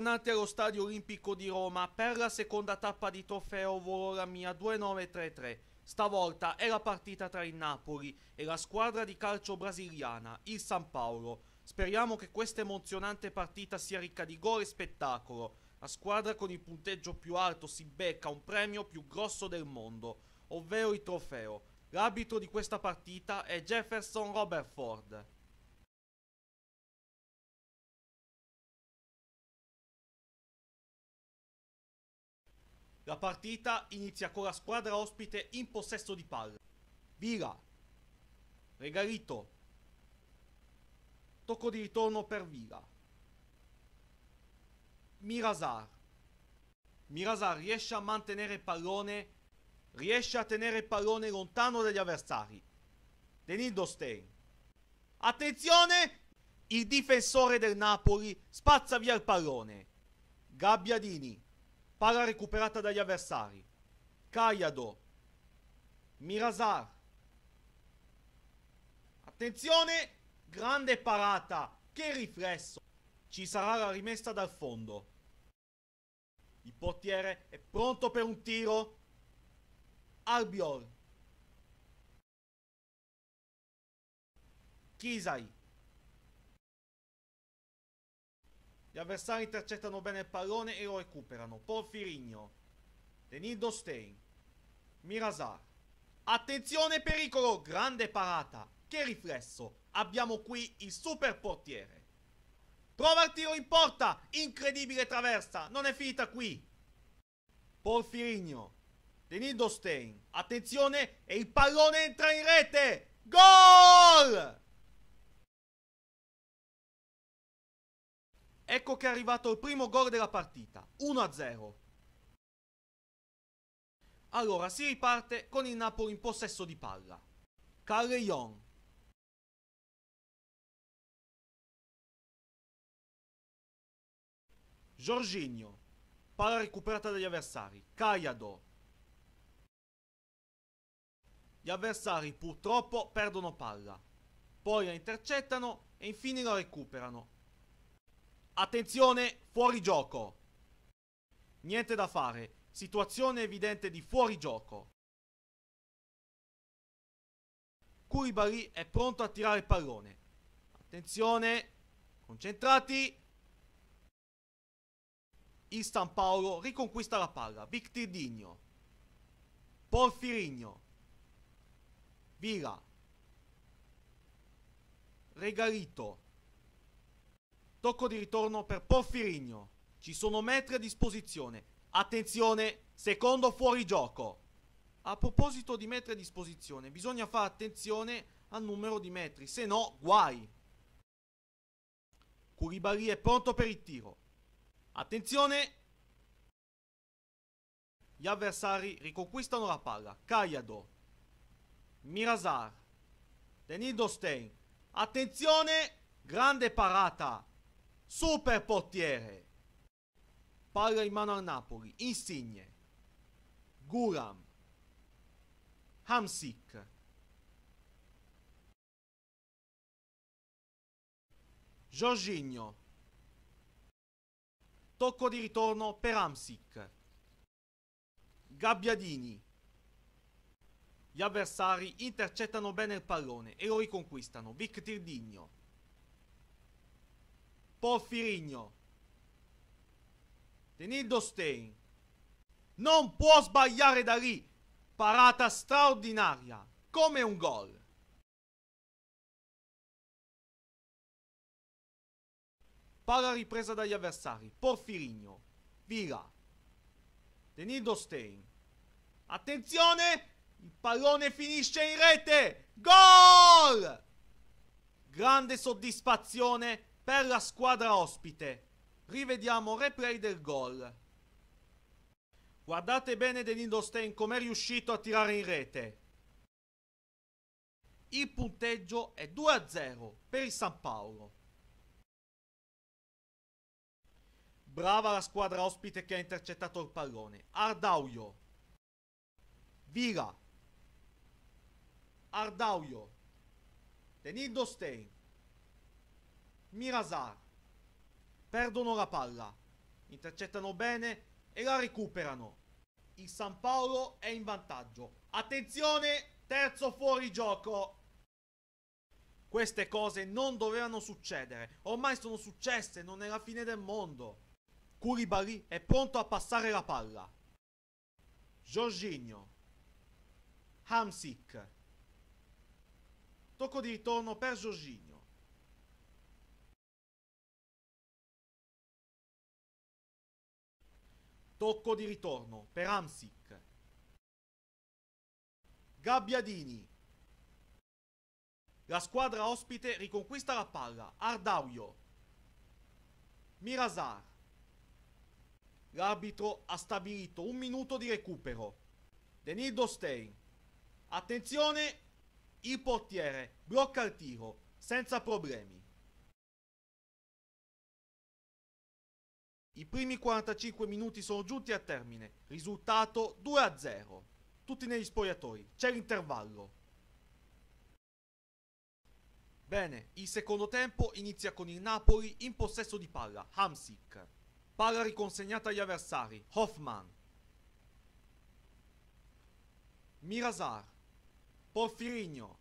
tornati allo Stadio Olimpico di Roma per la seconda tappa di trofeo Volora Mia 2933. Stavolta è la partita tra il Napoli e la squadra di calcio brasiliana, il San Paolo. Speriamo che questa emozionante partita sia ricca di gol e spettacolo. La squadra con il punteggio più alto si becca un premio più grosso del mondo, ovvero il trofeo. L'arbitro di questa partita è Jefferson Robert Ford. La partita inizia con la squadra ospite in possesso di palla. Vila. Regalito. Tocco di ritorno per Vila. Mirasar. Mirasar riesce a mantenere il pallone. Riesce a tenere il pallone lontano dagli avversari. Denildo Stein. Attenzione! Il difensore del Napoli spazza via il pallone. Gabbiadini Palla recuperata dagli avversari. Cagliado. Mirasar. Attenzione! Grande parata! Che riflesso! Ci sarà la rimessa dal fondo. Il portiere è pronto per un tiro. Albiol. Kisai. Gli avversari intercettano bene il pallone e lo recuperano. Porfirigno. Denildo Stein. Mirasar. Attenzione pericolo, grande parata. Che riflesso. Abbiamo qui il super portiere. Prova il tiro in porta. Incredibile traversa. Non è finita qui. Porfirigno. Denildo Stein. Attenzione e il pallone entra in rete. Gol! Ecco che è arrivato il primo gol della partita, 1-0. Allora si riparte con il Napoli in possesso di palla. Callejon. Jorginho. Palla recuperata dagli avversari. Caiado. Gli avversari purtroppo perdono palla. Poi la intercettano e infine la recuperano. Attenzione, fuori gioco. Niente da fare, situazione evidente di fuori gioco. Curibari è pronto a tirare il pallone. Attenzione, concentrati. Il San Paolo riconquista la palla. Victor Digno. Porfirigno. Vila. Regalito. Tocco di ritorno per Porfirigno. Ci sono metri a disposizione. Attenzione, secondo fuorigioco. A proposito di metri a disposizione, bisogna fare attenzione al numero di metri, se no guai. Curibari è pronto per il tiro. Attenzione! Gli avversari riconquistano la palla. Caiado. Mirazar. Denido Stein. Attenzione! Grande parata! Super portiere. Palla in mano al Napoli. Insigne. Guram. Hamsik. Jorginho. Tocco di ritorno per Hamsik. Gabbiadini. Gli avversari intercettano bene il pallone e lo riconquistano. Victor Digno. Porfirigno, Tenido Stein, non può sbagliare da lì. Parata straordinaria, come un gol. Palla ripresa dagli avversari. Porfirigno, Vila, Tenildo Stein. Attenzione! Il pallone finisce in rete! Gol! Grande soddisfazione per la squadra ospite. Rivediamo replay del gol. Guardate bene De Lindostein com'è riuscito a tirare in rete. Il punteggio è 2-0 per il San Paolo. Brava la squadra ospite che ha intercettato il pallone. Ardauio. Vila. Ardauio. De Stein. Mirasar. Perdono la palla. Intercettano bene e la recuperano. Il San Paolo è in vantaggio. Attenzione, terzo fuorigioco. Queste cose non dovevano succedere. Ormai sono successe, non è la fine del mondo. Curibali è pronto a passare la palla. Jorginho. Hamsik. Tocco di ritorno per Jorginho. Tocco di ritorno per Amsic. Gabbiadini. La squadra ospite riconquista la palla. Ardauio. Mirasar. L'arbitro ha stabilito un minuto di recupero. Denildo Stein. Attenzione, il portiere blocca il tiro senza problemi. I primi 45 minuti sono giunti a termine, risultato 2-0. Tutti negli spogliatoi, c'è l'intervallo. Bene, il secondo tempo inizia con il Napoli in possesso di palla, Hamsik. Palla riconsegnata agli avversari, Hoffman. Mirasar. Porfirigno.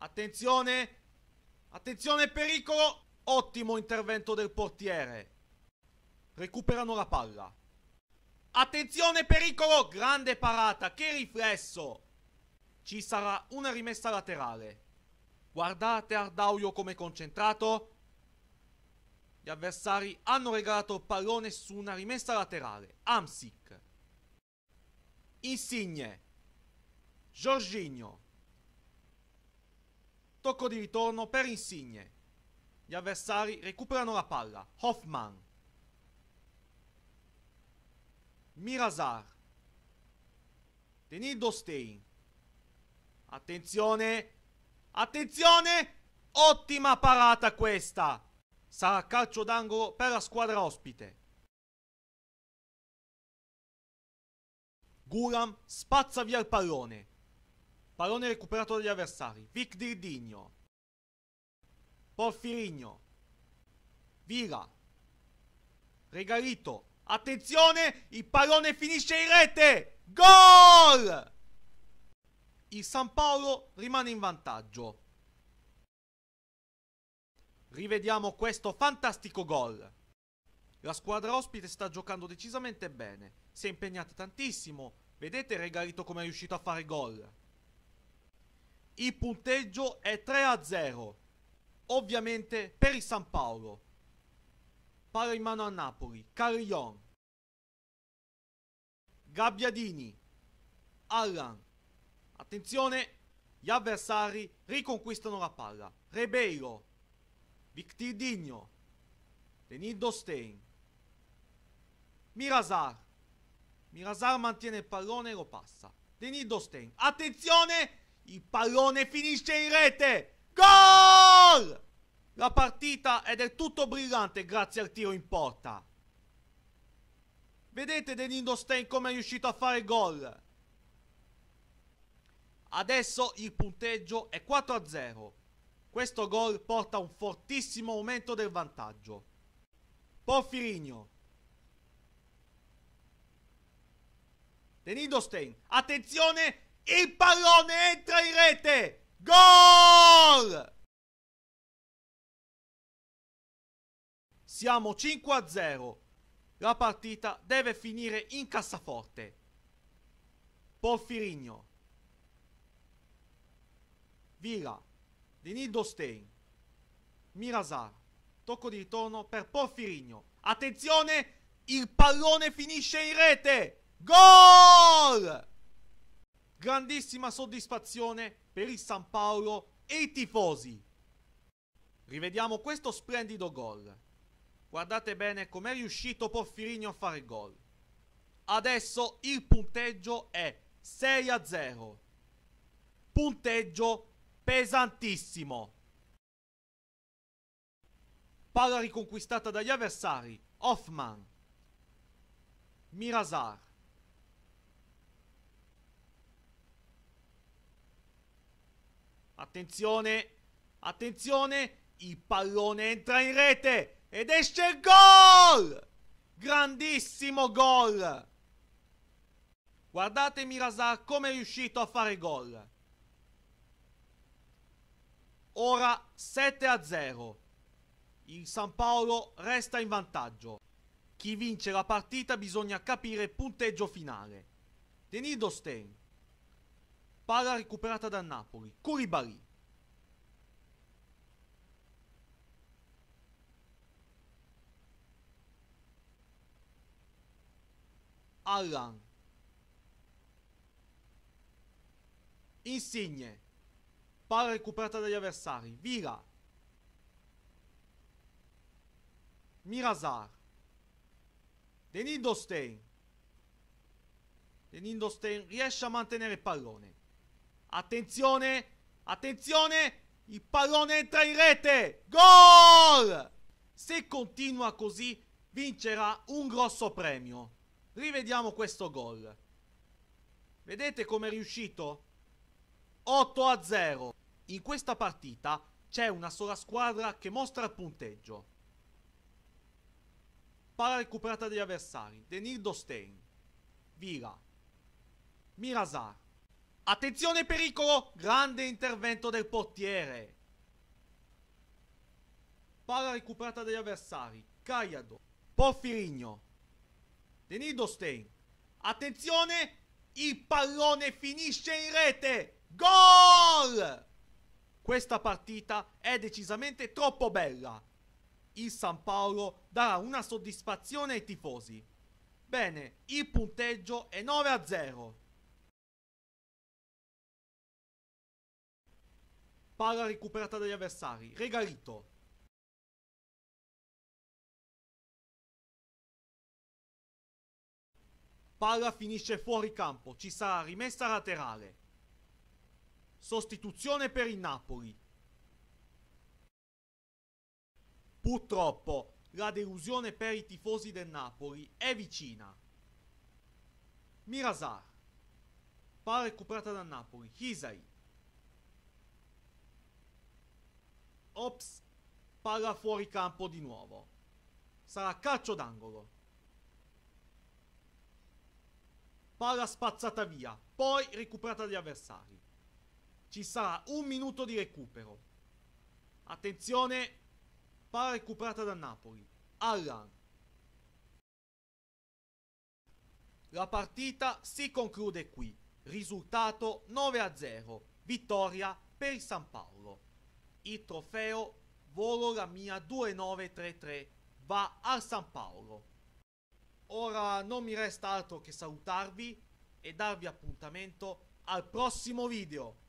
Attenzione! Attenzione pericolo! Ottimo intervento del portiere. Recuperano la palla. Attenzione pericolo! Grande parata, che riflesso! Ci sarà una rimessa laterale. Guardate Ardauio come concentrato. Gli avversari hanno regalato il pallone su una rimessa laterale. Amsic. Insigne. Giorginio. Tocco di ritorno per Insigne. Gli avversari recuperano la palla. Hoffman. Mirazar, Tenido Stein. Attenzione! Attenzione! Ottima parata questa! Sarà calcio d'angolo per la squadra ospite. Guram spazza via il pallone. Pallone recuperato dagli avversari. Vic Dirdigno. Porfirigno. Vila. Regalito. Attenzione, il pallone finisce in rete. Gol! Il San Paolo rimane in vantaggio. Rivediamo questo fantastico gol. La squadra ospite sta giocando decisamente bene. Si è impegnata tantissimo. Vedete Regalito come è riuscito a fare gol. Il punteggio è 3-0. Ovviamente per il San Paolo. Palla in mano a Napoli, Carrion. Gabbiadini, Allan. Attenzione, gli avversari riconquistano la palla. Rebeiro, Victor Digno, Denis Stein. Mirazar. Mirazar mantiene il pallone e lo passa. Denis Stein. attenzione, il pallone finisce in rete. Gol! La partita è del tutto brillante grazie al tiro in porta. Vedete Denindo Stein come è riuscito a fare gol. Adesso il punteggio è 4-0. Questo gol porta a un fortissimo aumento del vantaggio. Porfirinho. Denindo Stein. Attenzione! Il pallone entra in rete! Gol! Siamo 5 a 0. La partita deve finire in cassaforte. Porfirigno. Vila. Denis Stein. Mirasar. Tocco di ritorno per Porfirigno. Attenzione! Il pallone finisce in rete! Gol! Grandissima soddisfazione per il San Paolo e i tifosi. Rivediamo questo splendido gol. Guardate bene com'è riuscito Porfirinio a fare il gol. Adesso il punteggio è 6 a 0. Punteggio pesantissimo. Palla riconquistata dagli avversari. Hoffman. Mirazar. Attenzione, attenzione, il pallone entra in rete. Ed esce il gol! Grandissimo gol! Guardate Mirasar come è riuscito a fare gol. Ora 7 a 0. Il San Paolo resta in vantaggio. Chi vince la partita bisogna capire il punteggio finale. Denis Stein. Palla recuperata da Napoli. Curibari. Allan. Insigne. Palla recuperata dagli avversari. Vila. Mirazar. Denindostein. Denindostein riesce a mantenere il pallone. Attenzione. Attenzione. Il pallone entra in rete. Gol. Se continua così vincerà un grosso premio. Rivediamo questo gol. Vedete com'è riuscito? 8 a 0. In questa partita c'è una sola squadra che mostra il punteggio. Palla recuperata dagli avversari. Denir Dostein. Vira. Mirasar. Attenzione pericolo! Grande intervento del portiere. Palla recuperata dagli avversari. Caiado. Porfirigno. De Nidostein. Attenzione, il pallone finisce in rete. Gol! Questa partita è decisamente troppo bella. Il San Paolo darà una soddisfazione ai tifosi. Bene, il punteggio è 9 a 0. Palla recuperata dagli avversari. Regalito. Palla finisce fuori campo, ci sarà rimessa laterale. Sostituzione per il Napoli. Purtroppo la delusione per i tifosi del Napoli è vicina. Mirasar. Palla recuperata dal Napoli. Hisai. Ops. Palla fuori campo di nuovo. Sarà calcio d'angolo. palla spazzata via, poi recuperata dagli avversari. Ci sarà un minuto di recupero. Attenzione, palla recuperata da Napoli. Allan. La partita si conclude qui. Risultato 9-0, vittoria per il San Paolo. Il trofeo Volo la mia 2933 va al San Paolo. Ora non mi resta altro che salutarvi e darvi appuntamento al prossimo video.